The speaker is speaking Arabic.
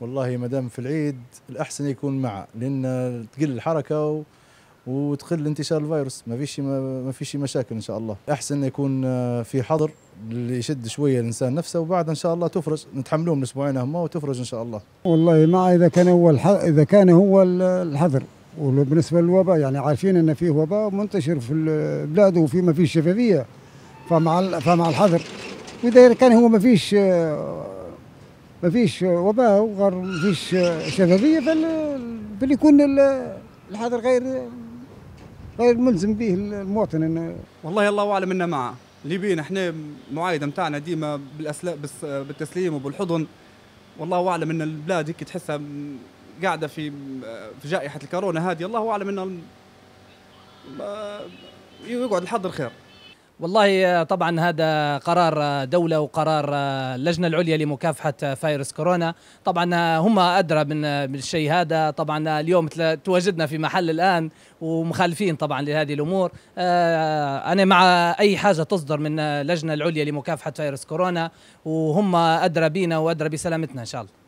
والله ما دام في العيد الاحسن يكون مع لان تقل الحركه و... وتقل انتشار الفيروس ما فيش ما فيش مشاكل ان شاء الله احسن يكون آه، في حظر اللي يشد شويه الانسان نفسه وبعد ان شاء الله تفرج نتحملوهم الاسبوعين هما وتفرج ان شاء الله والله ما اذا كان هو الح... اذا كان هو الحظر وبالنسبه للوباء يعني عارفين ان فيه وباء منتشر في البلاد وفي ما فيش شفافيه فمع فمع الحظر واذا كان هو ما فيش آه، ما فيش وباء وغير ما فيش شفافيه فاللي يكون الحظر غير غير ملزم به المواطن إنه والله الله اعلم انه معه ليبينا احنا المعايده نتاعنا ديما بالتسليم وبالحضن والله اعلم ان البلاد هيك تحسها قاعده في في جائحه الكورونا هذه الله اعلم ان يقعد الحظر خير والله آه، طبعا هذا قرار آه، دولة وقرار آه، اللجنة العليا لمكافحة فيروس كورونا طبعا هم أدرى بالشيء هذا طبعا اليوم تواجدنا في محل الآن ومخالفين طبعا لهذه الأمور أنا مع أي حاجة تصدر من اللجنة العليا لمكافحة فيروس كورونا وهم أدرى بينا وأدرى بسلامتنا إن شاء الله